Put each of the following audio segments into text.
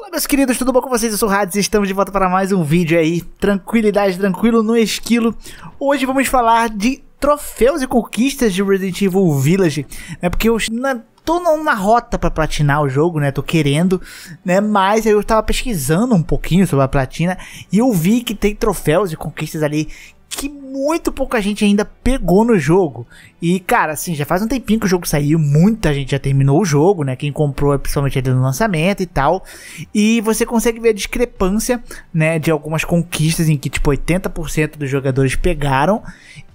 Olá meus queridos, tudo bom com vocês? Eu sou o Hades e estamos de volta para mais um vídeo aí, tranquilidade, tranquilo no esquilo. Hoje vamos falar de troféus e conquistas de Resident Evil Village, né, porque eu tô na rota para platinar o jogo, né, tô querendo, né, mas eu estava pesquisando um pouquinho sobre a platina e eu vi que tem troféus e conquistas ali que muito pouca gente ainda pegou no jogo. E, cara, assim, já faz um tempinho que o jogo saiu, muita gente já terminou o jogo, né? Quem comprou, é principalmente ali no lançamento e tal. E você consegue ver a discrepância, né, de algumas conquistas em que, tipo, 80% dos jogadores pegaram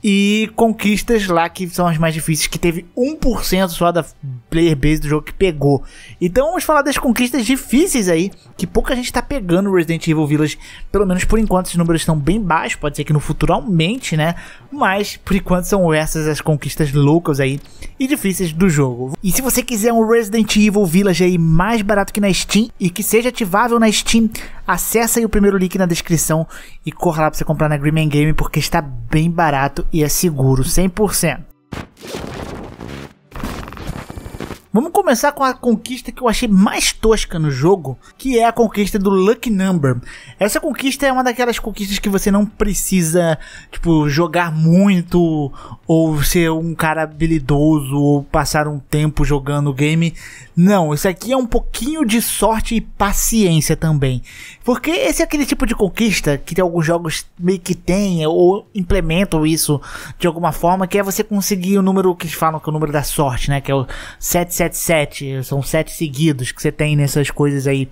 e conquistas lá que são as mais difíceis, que teve 1% só da player base do jogo que pegou. Então vamos falar das conquistas difíceis aí, que pouca gente tá pegando Resident Evil Village, pelo menos por enquanto os números estão bem baixos, pode ser que no futuro aumente, né? Mas por enquanto são essas as conquistas loucas aí e difíceis do jogo. E se você quiser um Resident Evil Village aí mais barato que na Steam e que seja ativável na Steam, acessa aí o primeiro link na descrição e corra lá pra você comprar na Grim Man Game porque está bem barato e é seguro 100%. Vamos começar com a conquista que eu achei mais tosca no jogo, que é a conquista do Lucky Number. Essa conquista é uma daquelas conquistas que você não precisa, tipo, jogar muito, ou ser um cara habilidoso, ou passar um tempo jogando o game. Não, isso aqui é um pouquinho de sorte e paciência também. Porque esse é aquele tipo de conquista que alguns jogos meio que têm, ou implementam isso de alguma forma, que é você conseguir o número que eles falam que é o número da sorte, né? Que é o 777 777, são sete seguidos que você tem nessas coisas aí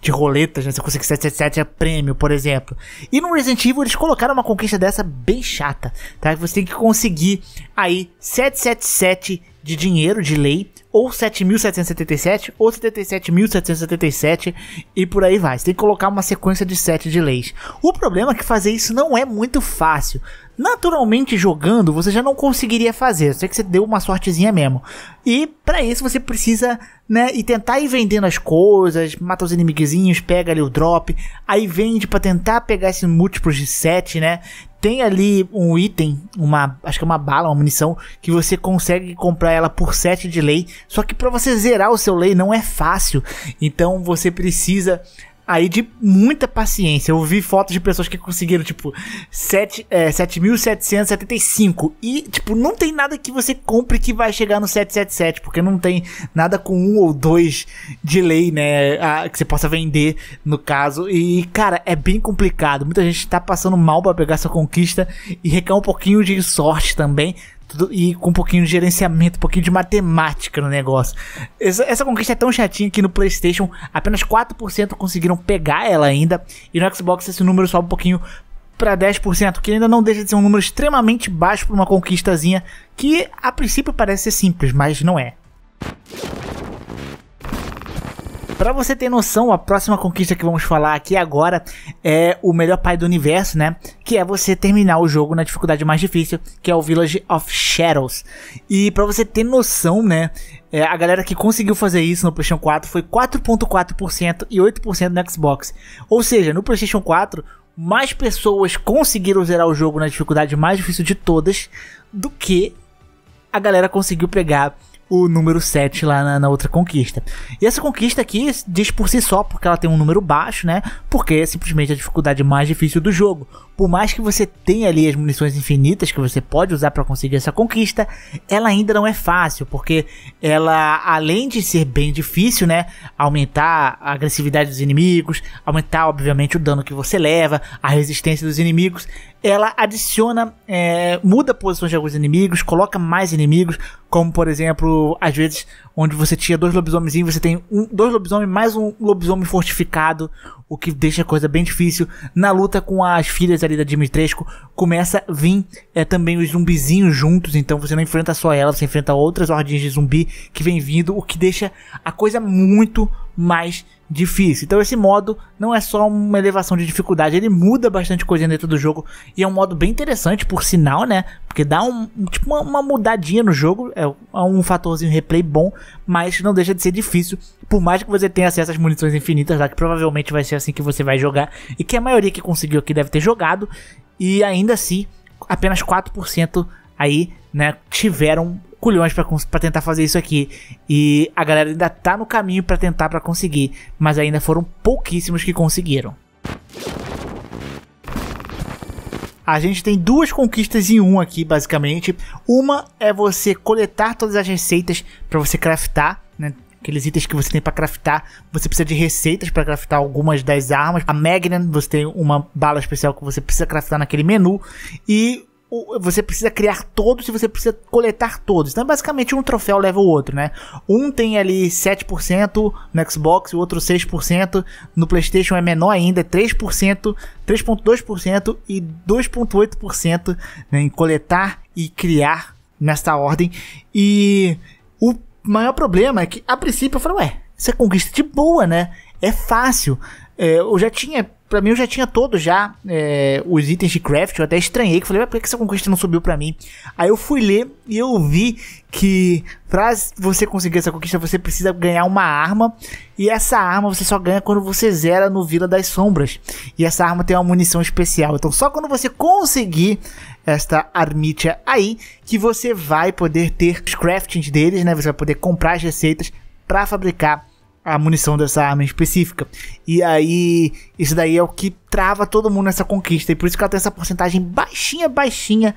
de roletas, né? Você consegue 777 é prêmio, por exemplo. E no Resident Evil eles colocaram uma conquista dessa bem chata, tá? Que você tem que conseguir aí 777 de dinheiro, de lei, ou 7.777 ou 77.777 e por aí vai. Você tem que colocar uma sequência de 7 de leis. O problema é que fazer isso não é muito fácil. Naturalmente jogando, você já não conseguiria fazer, só que você deu uma sortezinha mesmo. E para isso você precisa, né, e tentar ir vendendo as coisas, mata os inimiguinhos, pega ali o drop, aí vende para tentar pegar esses múltiplos de 7, né? Tem ali um item, uma, acho que é uma bala, uma munição que você consegue comprar ela por 7 de lei, só que para você zerar o seu lei não é fácil. Então você precisa aí de muita paciência. Eu vi fotos de pessoas que conseguiram, tipo, 7, é, 7.775. E, tipo, não tem nada que você compre que vai chegar no 777, porque não tem nada com um ou dois de lei, né? A, que você possa vender, no caso. E, cara, é bem complicado. Muita gente tá passando mal para pegar sua conquista e requer um pouquinho de sorte também tudo, e com um pouquinho de gerenciamento, um pouquinho de matemática no negócio. Essa, essa conquista é tão chatinha que no PlayStation apenas 4% conseguiram pegar ela ainda, e no Xbox esse número sobe um pouquinho para 10%, que ainda não deixa de ser um número extremamente baixo para uma conquistazinha que a princípio parece ser simples, mas não é. Para você ter noção, a próxima conquista que vamos falar aqui agora é o melhor pai do universo, né? Que é você terminar o jogo na dificuldade mais difícil, que é o Village of Shadows. E para você ter noção, né? É, a galera que conseguiu fazer isso no PlayStation 4 foi 4.4% e 8% no Xbox. Ou seja, no PlayStation 4, mais pessoas conseguiram zerar o jogo na dificuldade mais difícil de todas do que a galera conseguiu pegar o número 7 lá na, na, outra conquista. E essa conquista aqui diz por si só, porque ela tem um número baixo, né? Porque é simplesmente a dificuldade mais difícil do jogo por mais que você tenha ali as munições infinitas que você pode usar para conseguir essa conquista, ela ainda não é fácil, porque ela, além de ser bem difícil, né, aumentar a agressividade dos inimigos, aumentar obviamente o dano que você leva, a resistência dos inimigos, ela adiciona, é, muda posições de alguns inimigos, coloca mais inimigos, como por exemplo, às vezes onde você tinha dois lobisomens, você tem um, dois lobisomens mais um lobisomem fortificado, o que deixa a coisa bem difícil na luta com as filhas ali da Dimitrescu, começa a vir é, também os zumbizinhos juntos, então você não enfrenta só ela, você enfrenta outras ordens de zumbi que vem vindo, o que deixa a coisa muito mais difícil. Então esse modo não é só uma elevação de dificuldade, ele muda bastante coisa dentro do jogo e é um modo bem interessante por sinal, né? Porque dá um tipo uma, uma mudadinha no jogo, é, é um fatorzinho replay bom, mas não deixa de ser difícil, por mais que você tenha acesso às munições infinitas lá, que provavelmente vai ser assim que você vai jogar e que a maioria que conseguiu aqui deve ter jogado e ainda assim apenas 4% aí, né, tiveram culhões para tentar fazer isso aqui. E a galera ainda tá no caminho para tentar para conseguir, mas ainda foram pouquíssimos que conseguiram. A gente tem duas conquistas em um aqui, basicamente. Uma é você coletar todas as receitas para você craftar, né? aqueles itens que você tem para craftar. Você precisa de receitas para craftar algumas das armas. A Magnan, você tem uma bala especial que você precisa craftar naquele menu. E você precisa criar todos e você precisa coletar todos. Então, basicamente, um troféu leva o outro, né? Um tem ali 7% no Xbox, o outro 6%. No PlayStation é menor ainda, é 3%, 3,2% e 2,8% né, em coletar e criar nesta ordem. E o maior problema é que, a princípio, eu falei, ué, isso é conquista de boa, né? É fácil. É, eu já tinha Pra mim eu já tinha todos já é, os itens de craft, eu até estranhei, que falei, mas por que essa conquista não subiu pra mim? Aí eu fui ler e eu vi que pra você conseguir essa conquista você precisa ganhar uma arma, e essa arma você só ganha quando você zera no Vila das Sombras. E essa arma tem uma munição especial, então só quando você conseguir esta armitia aí, que você vai poder ter os craftings deles, né? Você vai poder comprar as receitas para fabricar a munição dessa arma específica. E aí, isso daí é o que trava todo mundo nessa conquista. E por isso que ela tem essa porcentagem baixinha, baixinha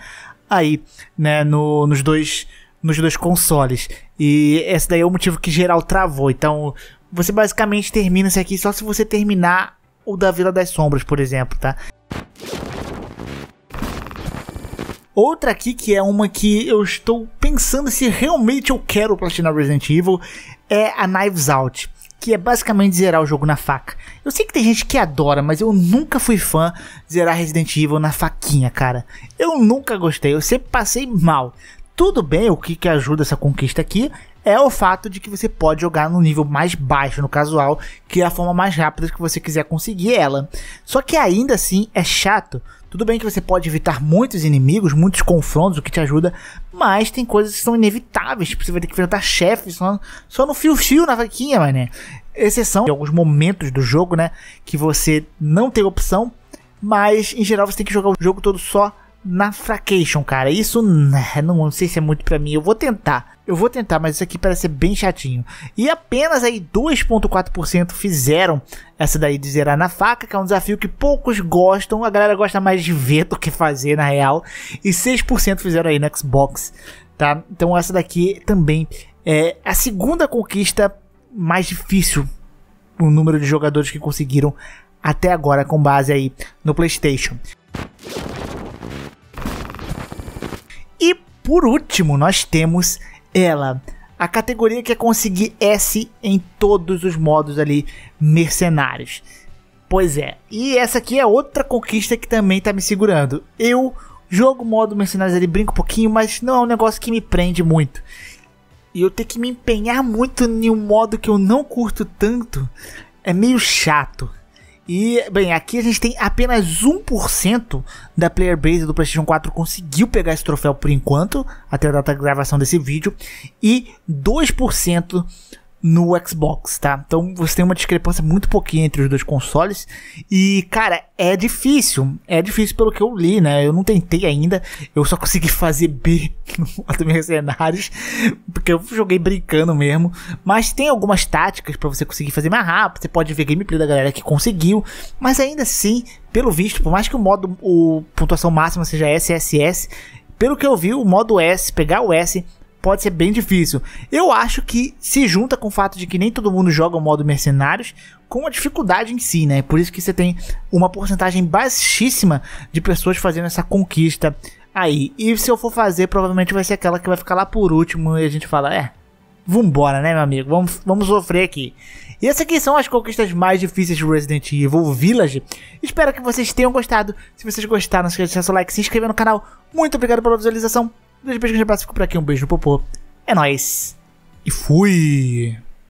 aí, né, no, nos dois nos dois consoles. E esse daí é o motivo que geral travou. Então, você basicamente termina isso aqui só se você terminar o da Vila das Sombras, por exemplo, tá? Outra aqui que é uma que eu estou pensando se realmente eu quero platinar Resident Evil é a Knives Out que é basicamente zerar o jogo na faca. Eu sei que tem gente que adora, mas eu nunca fui fã de zerar Resident Evil na faquinha, cara. Eu nunca gostei, eu sempre passei mal. Tudo bem, o que, que ajuda essa conquista aqui é o fato de que você pode jogar no nível mais baixo, no casual, que é a forma mais rápida que você quiser conseguir ela. Só que ainda assim é chato, tudo bem que você pode evitar muitos inimigos, muitos confrontos, o que te ajuda, mas tem coisas que são inevitáveis, tipo, você vai ter que enfrentar chefes só, só no fio-fio na vaquinha, mané. Exceção de alguns momentos do jogo, né, que você não tem opção, mas em geral você tem que jogar o jogo todo só na Fracation, cara. Isso né, não, não sei se é muito para mim. Eu vou tentar. Eu vou tentar, mas isso aqui parece bem chatinho. E apenas aí 2.4% fizeram essa daí de zerar na faca, que é um desafio que poucos gostam. A galera gosta mais de ver do que fazer na real. E 6% fizeram aí no Xbox, tá? Então essa daqui também é a segunda conquista mais difícil o número de jogadores que conseguiram até agora com base aí no PlayStation. Por último, nós temos ela, a categoria que é conseguir S em todos os modos ali mercenários. Pois é, e essa aqui é outra conquista que também tá me segurando. Eu jogo modo mercenários ali, brinco um pouquinho, mas não é um negócio que me prende muito. E eu ter que me empenhar muito em um modo que eu não curto tanto é meio chato. E, bem, aqui a gente tem apenas 1% da player base do PlayStation 4 conseguiu pegar esse troféu por enquanto, até a data da gravação desse vídeo, e 2% no Xbox, tá? Então você tem uma discrepância muito pouquinha entre os dois consoles. E, cara, é difícil. É difícil pelo que eu li, né? Eu não tentei ainda. Eu só consegui fazer B no Mercenários. Porque eu joguei brincando mesmo. Mas tem algumas táticas para você conseguir fazer mais rápido. Você pode ver gameplay da galera que conseguiu. Mas ainda assim, pelo visto, por mais que o modo, o pontuação máxima seja SSS, pelo que eu vi, o modo S, pegar o S pode ser bem difícil. Eu acho que se junta com o fato de que nem todo mundo joga o modo mercenários com a dificuldade em si, né? Por isso que você tem uma porcentagem baixíssima de pessoas fazendo essa conquista aí. E se eu for fazer, provavelmente vai ser aquela que vai ficar lá por último e a gente fala, é, vambora, né, meu amigo? Vamos, vamos sofrer aqui. E essas aqui são as conquistas mais difíceis de Resident Evil Village. Espero que vocês tenham gostado. Se vocês gostaram, não esqueça de deixar seu like, se inscrever no canal. Muito obrigado pela visualização. Depois que a gente fico por aqui. Um beijo no popô. É nóis. E fui!